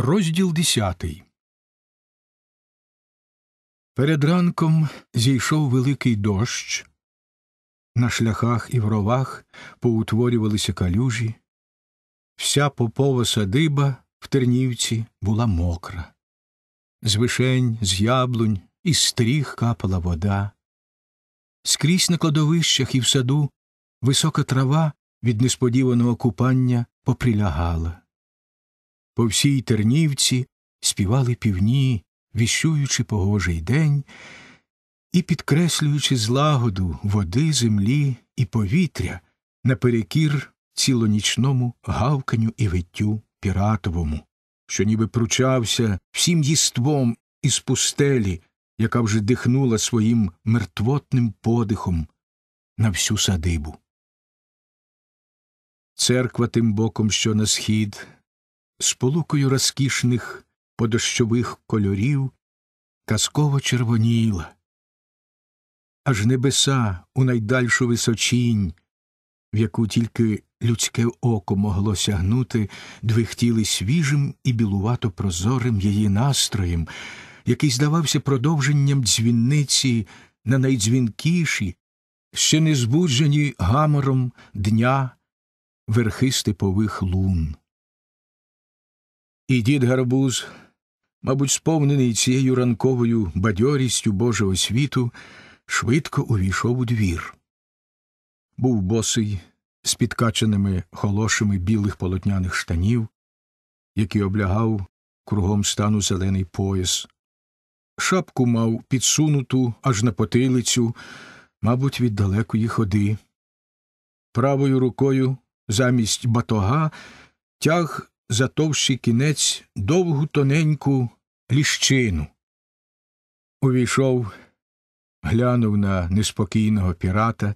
Розділ десятий. Перед ранком зійшов великий дощ. На шляхах і в ровах поутворювалися калюжі. Вся попова садиба в тернівці була мокра. З вишень, з яблунь, із стріх капала вода. Скрізь на кладовищах і в саду висока трава від несподіваного купання поприлягала. По всій тернівці співали півні, віщуючи погожий день і підкреслюючи злагоду води, землі і повітря наперекір цілонічному гавканю і виттю піратовому, що ніби пручався всім їством із пустелі, яка вже дихнула своїм мертвотним подихом на всю садибу. Церква тим боком, що на схід сполукою розкішних подощових кольорів казково червоніла. Аж небеса у найдальшу височінь, в яку тільки людське око могло сягнути, двихтіли свіжим і білувато прозорим її настроєм, який здавався продовженням дзвінниці на найдзвінкіші, ще не збуджені гамором дня верхи степових лун. І дід гарбуз, мабуть, сповнений цією ранковою бадьорістю Божого світу, швидко увійшов у двір. Був босий, з підкаченими холошими білих полотняних штанів, які облягав кругом стану зелений пояс. Шапку мав підсунуту аж на потилицю, мабуть, від далекої ходи. Правою рукою замість батога тяг за товщий кінець довгу тоненьку ліщину. Увійшов, глянув на неспокійного пірата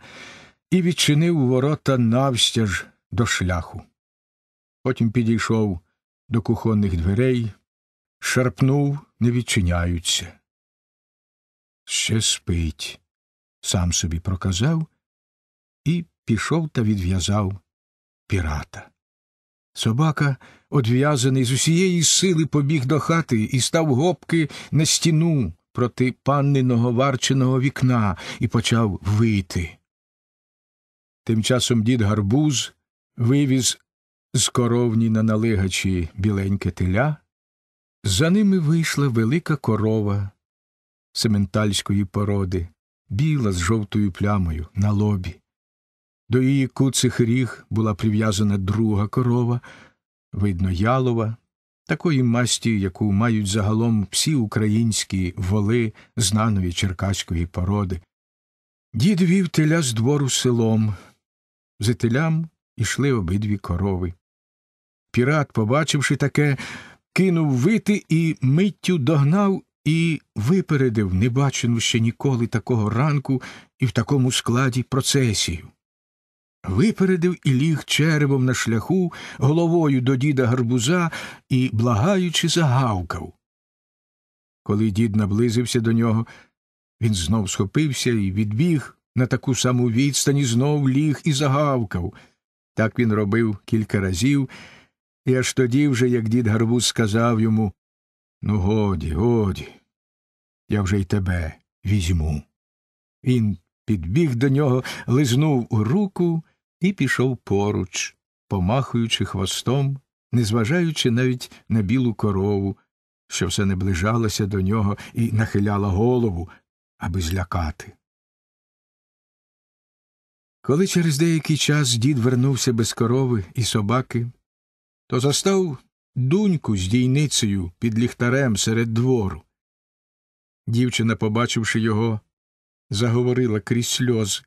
і відчинив ворота навстяж до шляху. Потім підійшов до кухонних дверей, шарпнув, не відчиняються. Ще спить, сам собі проказав і пішов та відв'язав пірата. Собака, одв'язаний з усієї сили, побіг до хати і став гопки на стіну проти панниного варченого вікна і почав вити. Тим часом дід гарбуз вивіз з коровні на налигачі біленьке теля. За ними вийшла велика корова сементальської породи, біла з жовтою плямою на лобі. До її куцих ріг була прив'язана друга корова, видно, ялова, такої масті, яку мають загалом всі українські воли знаної черкаської породи. Дід вів теля з двору селом. За телям ішли обидві корови. Пірат, побачивши таке, кинув вити і миттю догнав і випередив не небачену ще ніколи такого ранку і в такому складі процесію. Випередив і ліг черевом на шляху, головою до діда гарбуза і, благаючи, загавкав. Коли дід наблизився до нього, він знов схопився і відбіг на таку саму відстань і знов ліг і загавкав. Так він робив кілька разів, і аж тоді вже, як дід гарбуз сказав йому Ну, годі, годі, я вже й тебе візьму. Він підбіг до нього, лизнув у руку і пішов поруч, помахуючи хвостом, незважаючи навіть на білу корову, що все наближалася до нього і нахиляла голову, аби злякати. Коли через деякий час дід вернувся без корови і собаки, то застав дуньку з дійницею під ліхтарем серед двору. Дівчина, побачивши його, заговорила крізь сльози.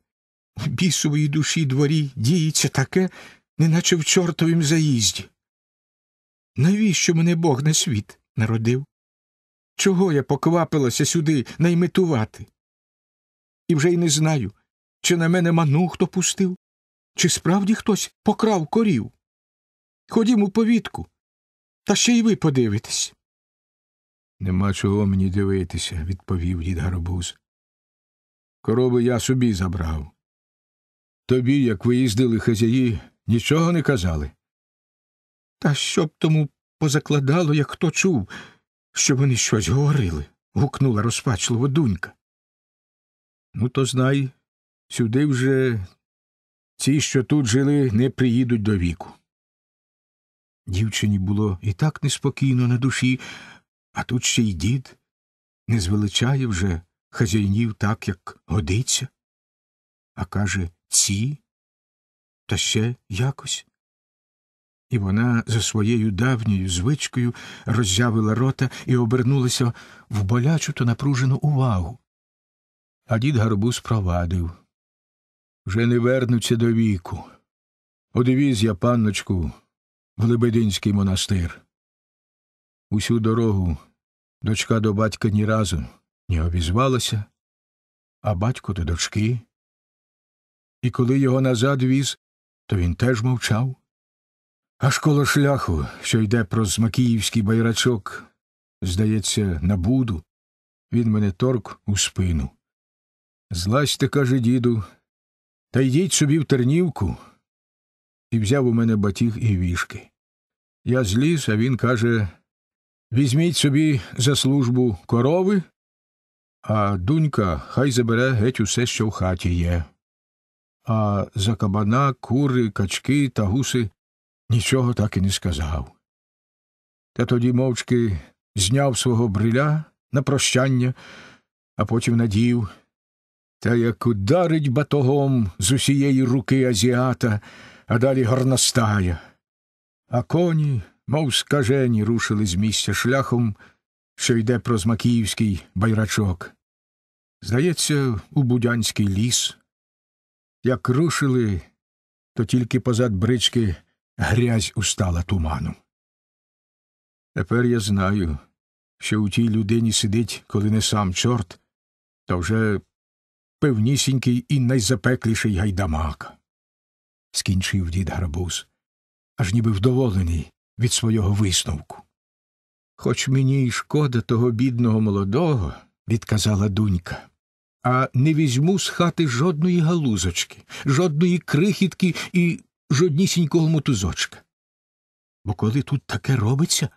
У бісовій душі дворі діється таке, неначе в чортовім заїзді. Навіщо мене Бог на світ народив? Чого я поквапилася сюди найметувати? І вже й не знаю, чи на мене ману хто пустив, чи справді хтось покрав корів. Ходім у повітку, та ще й ви подивитесь. Нема чого мені дивитися, відповів дід Гарбуз. Корови я собі забрав. Тобі, як виїздили хазяї, нічого не казали. Та що б тому позакладало, як хто чув, що вони щось говорили. гукнула розпачливо дунька. Ну, то знай, сюди вже ці, що тут жили, не приїдуть до віку. Дівчині було і так неспокійно на душі, а тут ще й дід не звеличає вже хазяїнів так, як годиться, а каже ці та ще якось. І вона за своєю давньою звичкою роззявила рота і обернулася в болячу та напружену увагу. А дід гарбуз провадив вже не вернуться до віку. Одивіз я, панночку, в Лебединський монастир. Усю дорогу дочка до батька ні разу не обізвалася, а батько до дочки і коли його назад віз, то він теж мовчав. Аж коло шляху, що йде про Смакіївський байрачок, здається, на буду, він мене торк у спину. Злазьте, каже діду, та йдіть собі в тернівку. І взяв у мене батіг і вішки. Я зліз, а він каже візьміть собі за службу корови, а дунька хай забере геть усе, що в хаті є а за кабана, кури, качки та гуси нічого так і не сказав. Та тоді мовчки зняв свого бриля на прощання, а потім надів. Та як ударить батогом з усієї руки азіата, а далі горностая. А коні, мов скажені, рушили з місця шляхом, що йде про прозмакіївський байрачок. Здається, у Будянський ліс. Як рушили, то тільки позад брички грязь устала туманом. Тепер я знаю, що у тій людині сидить, коли не сам чорт, то вже певнісінький і найзапекліший гайдамак. Скінчив дід грабуз, аж ніби вдоволений від свого висновку. Хоч мені й шкода того бідного молодого, відказала донька а не візьму з хати жодної галузочки, жодної крихітки і жоднісінького мотузочка. Бо коли тут таке робиться,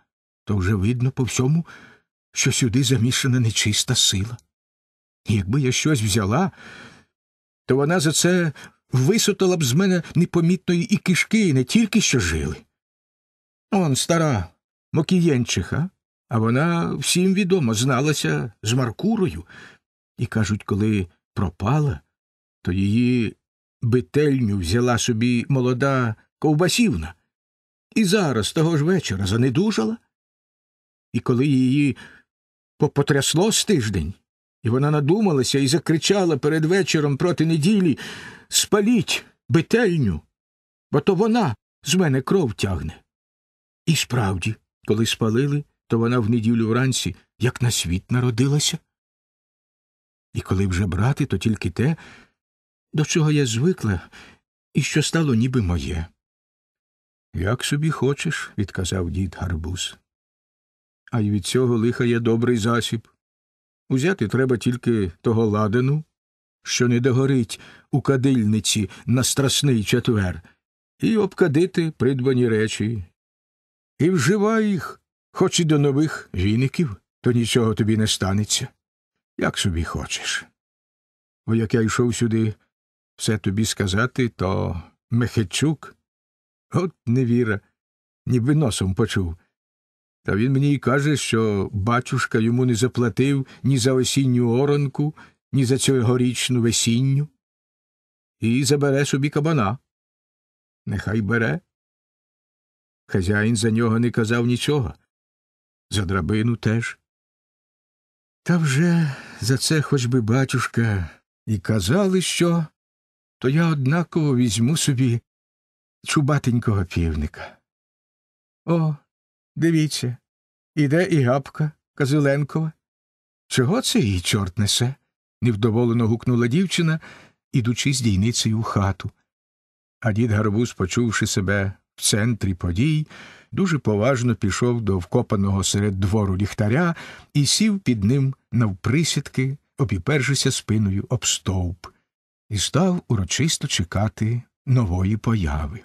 то вже видно по всьому, що сюди замішана нечиста сила. І якби я щось взяла, то вона за це висотала б з мене непомітної і кишки, і не тільки що жили. Он, стара Мокієнчиха, а вона всім відомо зналася з Маркурою, і кажуть, коли пропала, то її бительню взяла собі молода ковбасівна. І зараз того ж вечора занедужала. І коли її потрясло з тиждень, і вона надумалася і закричала перед вечором проти неділі Спаліть бительню, бо то вона з мене кров тягне. І справді, коли спалили, то вона в неділю вранці, як на світ народилася. І коли вже брати, то тільки те, до чого я звикла і що стало ніби моє. Як собі хочеш, відказав дід гарбуз. А й від цього лиха є добрий засіб. Узяти треба тільки того ладану, що не догорить у кадильниці на страсний четвер, і обкадити придбані речі. І вживай їх, хоч і до нових віників, то нічого тобі не станеться як собі хочеш. О як я йшов сюди все тобі сказати, то Мехечук, от невіра, ніби носом почув. Та він мені й каже, що батюшка йому не заплатив ні за осінню оранку, ні за цьогорічну весінню, і забере собі кабана. Нехай бере. Хазяїн за нього не казав нічого. За драбину теж. Та вже за це хоч би батюшка і казали що, то я однаково візьму собі чубатенького півника. О, дивіться, іде і габка Казиленкова. Чого це їй чорт несе? невдоволено гукнула дівчина, ідучи з дійницею в хату. А дід Гарбуз, почувши себе в центрі подій, дуже поважно пішов до вкопаного серед двору ліхтаря і сів під ним навприсідки, опіпершися спиною об стовп, і став урочисто чекати нової появи.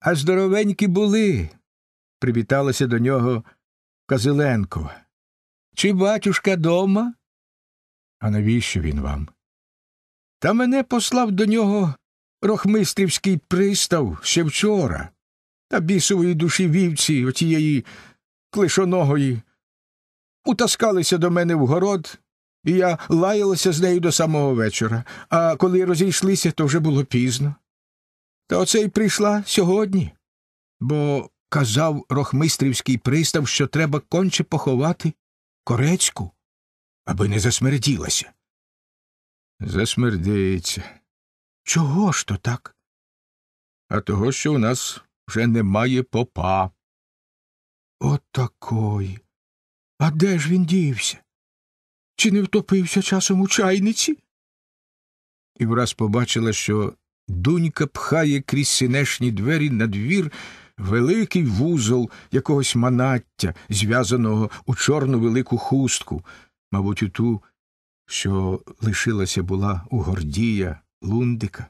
А здоровенькі були. привіталася до нього Казиленко. Чи батюшка дома? А навіщо він вам? Та мене послав до нього Рохмистрівський пристав ще вчора, та бісової душі вівці отієї клишоногої. Утаскалися до мене в город, і я лаялася з нею до самого вечора, а коли розійшлися, то вже було пізно. Та оце й прийшла сьогодні, бо казав рохмистрівський пристав, що треба конче поховати корецьку, аби не засмерділася. Засмердиться. Чого ж то так? А того, що у нас вже немає попа. От такої. А де ж він дівся? Чи не втопився часом у чайниці? І враз побачила, що дунька пхає крізь сінешні двері на двір великий вузол якогось манаття, зв'язаного у чорну велику хустку, мабуть, у ту, що лишилася була у Гордія Лундика,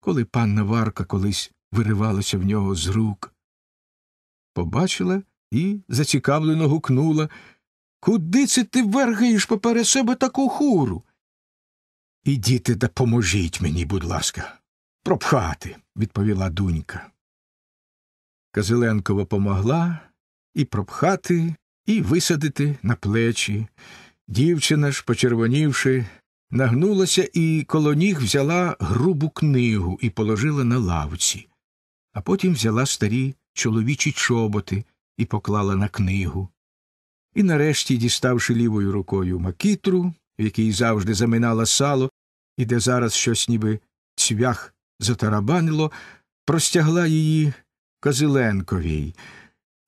коли панна Варка колись виривалася в нього з рук. Побачила і зацікавлено гукнула Куди це ти вергаєш поперед себе таку хуру? Ідіте та поможіть мені, будь ласка, пропхати, відповіла дунька. Казиленкова помогла і пропхати, і висадити на плечі. Дівчина ж, почервонівши, нагнулася і коло ніг взяла грубу книгу і положила на лавці, а потім взяла старі чоловічі чоботи і поклала на книгу. І нарешті, діставши лівою рукою макітру, в якій завжди заминала сало, і де зараз щось ніби цвях затарабанило, простягла її Козиленковій.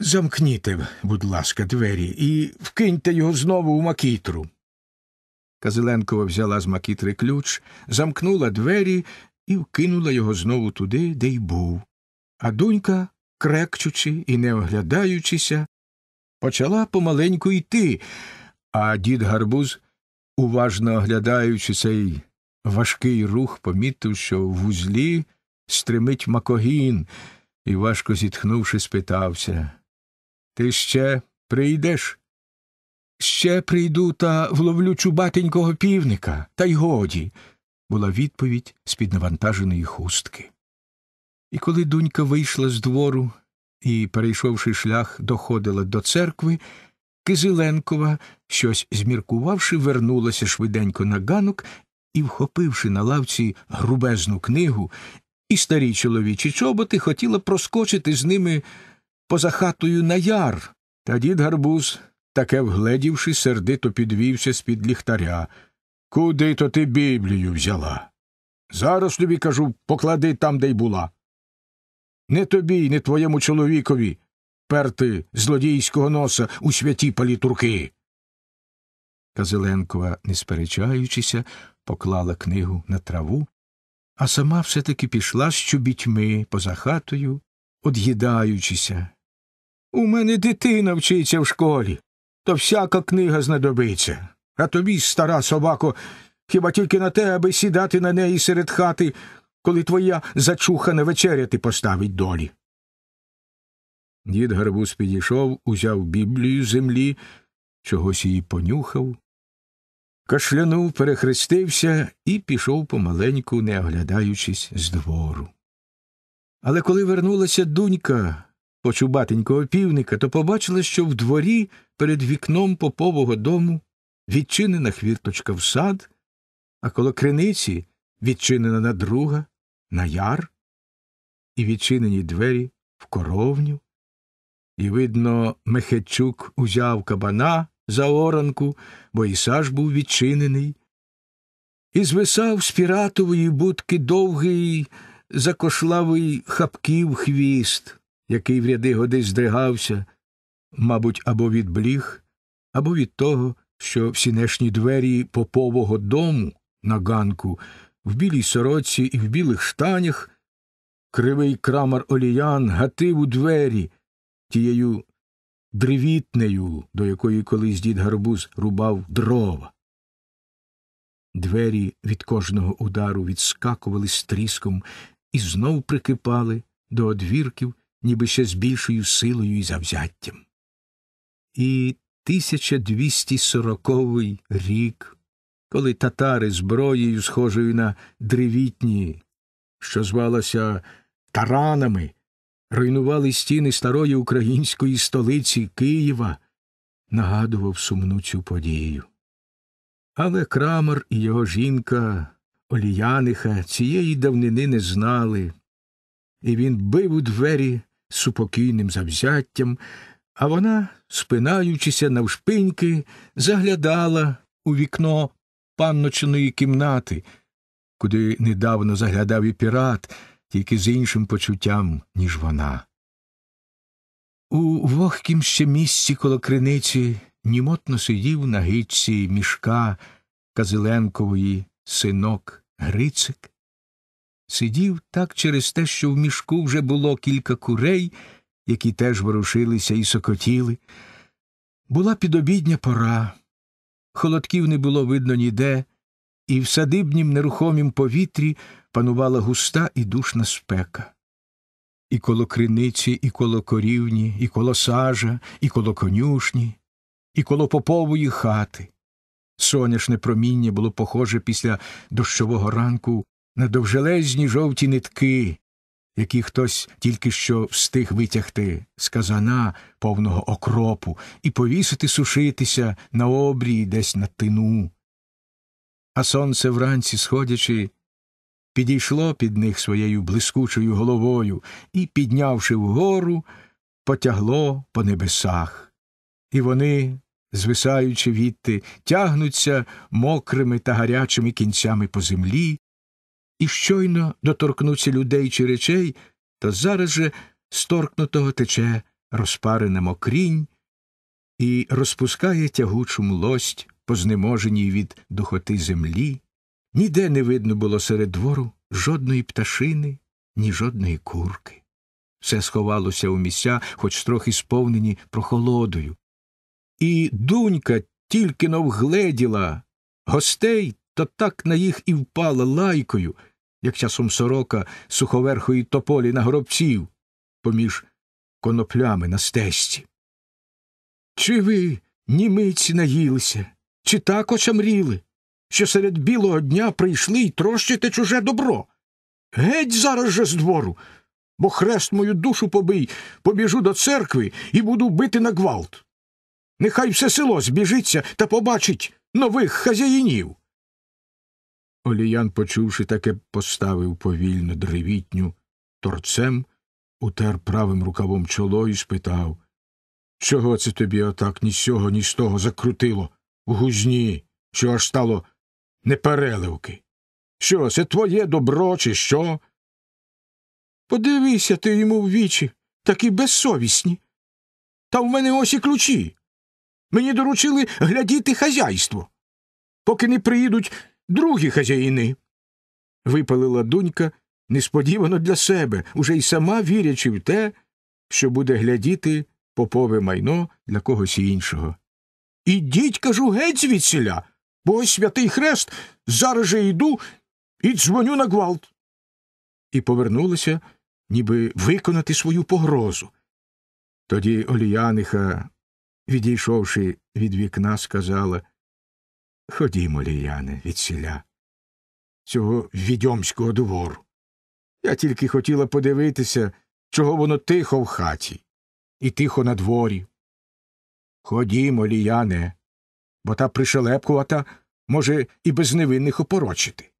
Замкніте, будь ласка, двері і вкиньте його знову у макітру. Казиленкова взяла з макітри ключ, замкнула двері і вкинула його знову туди, де й був. А донька, крекчучи і не оглядаючися, почала помаленьку йти, а дід гарбуз, уважно оглядаючи цей важкий рух, помітив, що в узлі стримить макогін, і, важко зітхнувши, спитався Ти ще прийдеш? Ще прийду та вловлю чубатенького півника, та й годі, була відповідь з під навантаженої хустки. І коли донька вийшла з двору і, перейшовши шлях, доходила до церкви, Кизиленкова, щось зміркувавши, вернулася швиденько на ганок і, вхопивши на лавці грубезну книгу, і старі чоловічі чоботи, хотіла проскочити з ними поза хатою на яр, та дід гарбуз таке вгледівши, сердито підвівся з під ліхтаря. Куди то ти Біблію взяла? Зараз тобі кажу, поклади там, де й була. Не тобі не твоєму чоловікові перти злодійського носа у святі палітурки. Казеленкова, не сперечаючися, поклала книгу на траву, а сама все таки пішла з чобітьми поза хатою, од'їдаючися. У мене дитина вчиться в школі то всяка книга знадобиться. А тобі, стара собако, хіба тільки на те, аби сідати на неї серед хати, коли твоя зачухана вечеря ти поставить долі. Дід гарбуз підійшов, узяв біблію з землі, чогось її понюхав, кашлянув, перехрестився і пішов помаленьку, не оглядаючись з двору. Але коли вернулася дунька, очубатенького півника, то побачила, що в дворі перед вікном попового дому відчинена хвірточка в сад, а коло криниці відчинена на друга, на яр, і відчинені двері в коровню. І, видно, Мехедчук узяв кабана за оранку, бо і саж був відчинений, і звисав з піратової будки довгий закошлавий хапків хвіст який в ряди годи здригався, мабуть, або від бліг, або від того, що всінешні двері попового дому на ганку в білій сороці і в білих штанях, кривий крамар оліян гатив у двері тією древітнею, до якої колись дід гарбуз рубав дрова. Двері від кожного удару відскакували з тріском і знов прикипали до одвірків ніби ще з більшою силою і завзяттям. І 1240 рік, коли татари зброєю, схожою на древітні, що звалася таранами, руйнували стіни старої української столиці Києва, нагадував сумну цю подію. Але крамер і його жінка, Оліяниха, цієї давнини не знали, і він бив у двері супокійним завзяттям, а вона, спинаючися навшпиньки, заглядала у вікно панночної кімнати, куди недавно заглядав і пірат, тільки з іншим почуттям, ніж вона. У вогкім ще місці коло криниці німотно сидів на гичці мішка Казиленкової синок Грицик, сидів так через те, що в мішку вже було кілька курей, які теж ворушилися і сокотіли. Була підобідня пора, холодків не було видно ніде, і в садибнім нерухомім повітрі панувала густа і душна спека. І коло криниці, і коло корівні, і коло сажа, і коло конюшні, і коло попової хати. Соняшне проміння було похоже після дощового ранку на довжелезні жовті нитки, які хтось тільки що встиг витягти з казана повного окропу і повісити сушитися на обрії десь на тину. А сонце вранці, сходячи, підійшло під них своєю блискучою головою і, піднявши вгору, потягло по небесах. І вони, звисаючи відти, тягнуться мокрими та гарячими кінцями по землі, і щойно доторкнуться людей чи речей, то зараз же сторкнутого тече розпарена мокрінь і розпускає тягучу млость, познеможеній від духоти землі. Ніде не видно було серед двору жодної пташини, ні жодної курки. Все сховалося у місця, хоч трохи сповнені прохолодою. І дунька тільки но вгледіла, гостей, то так на їх і впала лайкою як часом сорока суховерхої тополі на гробців поміж коноплями на стесті. Чи ви, німиці, наїлися, чи так очамріли, що серед білого дня прийшли й трощите чуже добро? Геть зараз же з двору, бо хрест мою душу побий, побіжу до церкви і буду бити на гвалт. Нехай все село збіжиться та побачить нових хазяїнів. Оліян, почувши таке, поставив повільно древітню торцем, утер правим рукавом чоло і спитав Чого це тобі отак ні з цього, ні з того закрутило? в гузні, що аж стало непереливки? Що, це твоє добро, чи що? Подивися ти йому в вічі, такі безсовісні. Та в мене ось і ключі. Мені доручили глядіти хазяйство. Поки не приїдуть другі хазяїни. Випалила донька несподівано для себе, уже й сама вірячи в те, що буде глядіти попове майно для когось іншого. Ідіть, кажу, геть звідсіля, бо ось святий хрест зараз же йду і дзвоню на гвалт. І повернулася, ніби виконати свою погрозу. Тоді Оліяниха, відійшовши від вікна, сказала Ходімо, ліяне, відсіля, цього відьомського двору. Я тільки хотіла подивитися, чого воно тихо в хаті і тихо на дворі. Ходімо, ліяне, бо та пришелепкувата може і без невинних опорочити.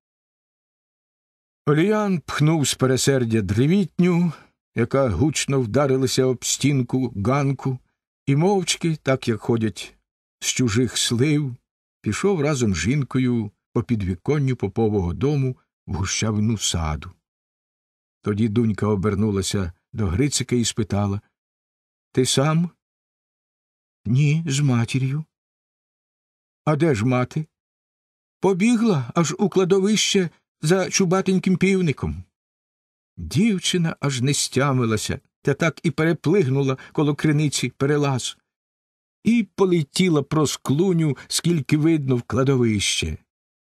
Оліян пхнув з пересердя древітню, яка гучно вдарилася об стінку ганку, і мовчки, так як ходять з чужих слив, пішов разом з жінкою по підвіконню попового дому в гущавину саду. Тоді дунька обернулася до Грицика і спитала Ти сам? Ні, з матір'ю. А де ж мати? Побігла аж у кладовище за чубатеньким півником. Дівчина аж не стямилася та так і переплигнула коло криниці перелаз і полетіла проз клуню, скільки видно, в кладовище,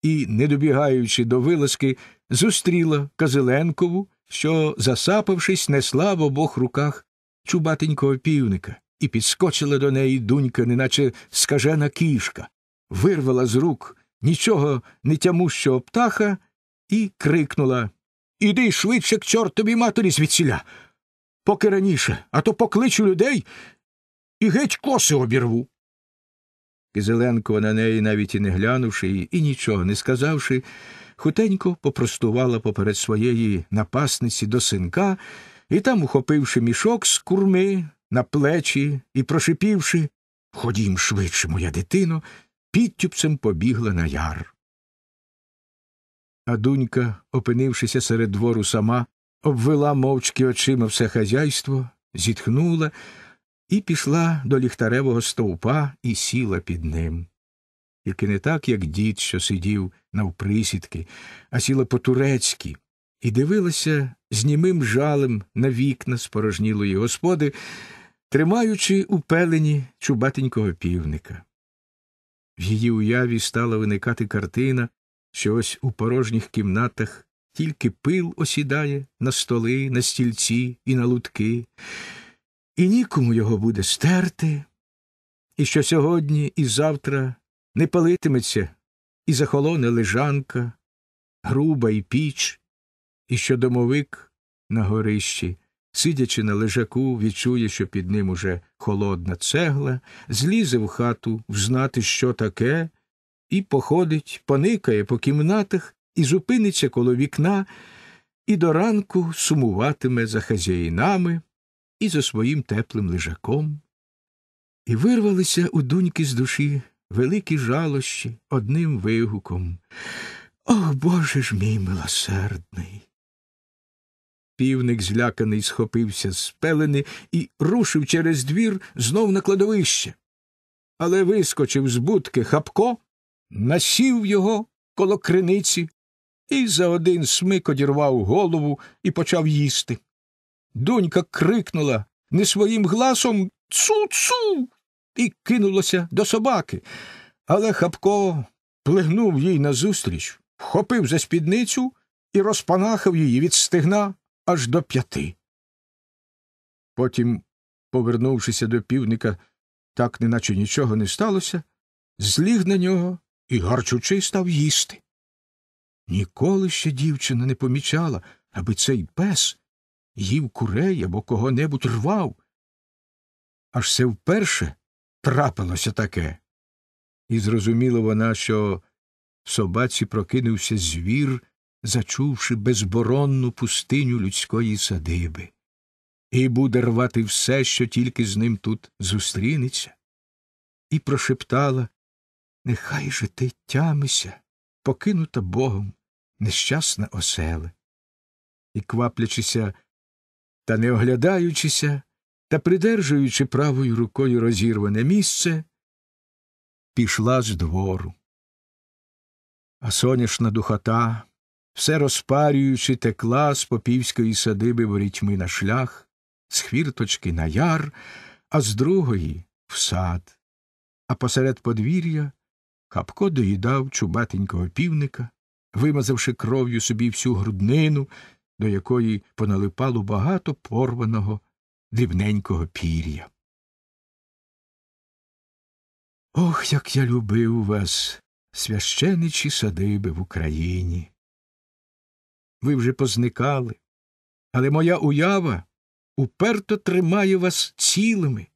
і, не добігаючи до вилазки, зустріла Казиленкову, що, засапавшись, несла в обох руках чубатенького півника, і підскочила до неї дунька, неначе скажена кішка, вирвала з рук нічого не тямущого птаха і крикнула Іди швидше к чортові матері звідсіля. Поки раніше, а то покличу людей і геть коси обірву. Кизеленко на неї, навіть і не глянувши її, і нічого не сказавши, хутенько попростувала поперед своєї напасниці до синка і там, ухопивши мішок з курми на плечі і прошипівши Ходім швидше, моя дитино, підтюпцем побігла на яр. А дунька, опинившися серед двору сама, обвела мовчки очима все хазяйство, зітхнула і пішла до ліхтаревого стовпа і сіла під ним. Тільки не так, як дід, що сидів навприсідки, а сіла по турецьки, і дивилася з німим жалем на вікна спорожнілої господи, тримаючи у пелені чубатенького півника. В її уяві стала виникати картина, що ось у порожніх кімнатах тільки пил осідає на столи, на стільці і на лутки і нікому його буде стерти, і що сьогодні і завтра не палитиметься і захолоне лежанка, груба і піч, і що домовик на горищі, сидячи на лежаку, відчує, що під ним уже холодна цегла, злізе в хату взнати, що таке, і походить, поникає по кімнатах і зупиниться коло вікна, і до ранку сумуватиме за хазяїнами і за своїм теплим лежаком, і вирвалися у доньки з душі великі жалощі одним вигуком. Ох, Боже ж мій милосердний. Півник зляканий схопився з пелени і рушив через двір знов на кладовище. Але вискочив з будки хапко, насів його коло криниці і за один смик одірвав голову і почав їсти. Донька крикнула не своїм гласом Цу-цу. і кинулася до собаки. Але Хапко плигнув їй назустріч, вхопив за спідницю і розпанахав її від стегна аж до п'яти. Потім, повернувшися до півника, так неначе нічого не сталося, зліг на нього і гарчучий став їсти. Ніколи ще дівчина не помічала, аби цей пес їв курей або кого небудь рвав. Аж це вперше трапилося таке. І зрозуміла вона, що в собаці прокинувся звір, зачувши безборонну пустиню людської садиби, і буде рвати все, що тільки з ним тут зустрінеться, і прошептала Нехай же ти тямися, покинута богом, нещасна оселе. І, кваплячися та, не оглядаючися та придержуючи правою рукою розірване місце, пішла з двору. А соняшна духота, все розпарюючи, текла з попівської садиби ворітьми на шлях, з хвірточки на яр, а з другої в сад. А посеред подвір'я Хапко доїдав чубатенького півника, вимазавши кров'ю собі всю груднину до якої поналипало багато порваного дрібненького пір'я. Ох, як я любив вас, священичі садиби в Україні. Ви вже позникали, але моя уява уперто тримає вас цілими,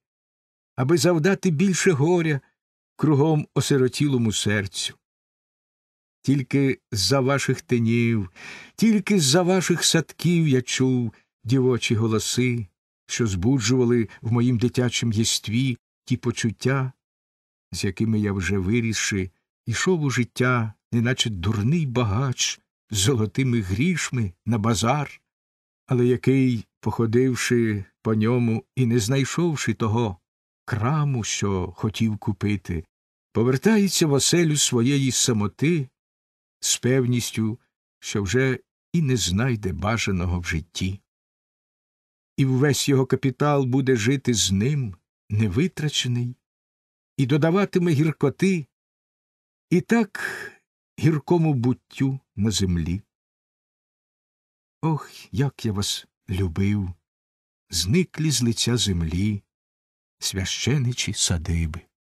аби завдати більше горя кругом осиротілому серцю. Тільки за ваших тинів, тільки за ваших садків я чув дівочі голоси, що збуджували в моїм дитячому єстві ті почуття, з якими я вже вирісши, ішов у життя, неначе дурний багач з золотими грішми на базар, але який, походивши по ньому і не знайшовши того краму, що хотів купити, повертається в оселю своєї самоти з певністю, що вже і не знайде бажаного в житті. І весь його капітал буде жити з ним, невитрачений, і додаватиме гіркоти і так гіркому буттю на землі. Ох, як я вас любив, зниклі з лиця землі, священичі садиби.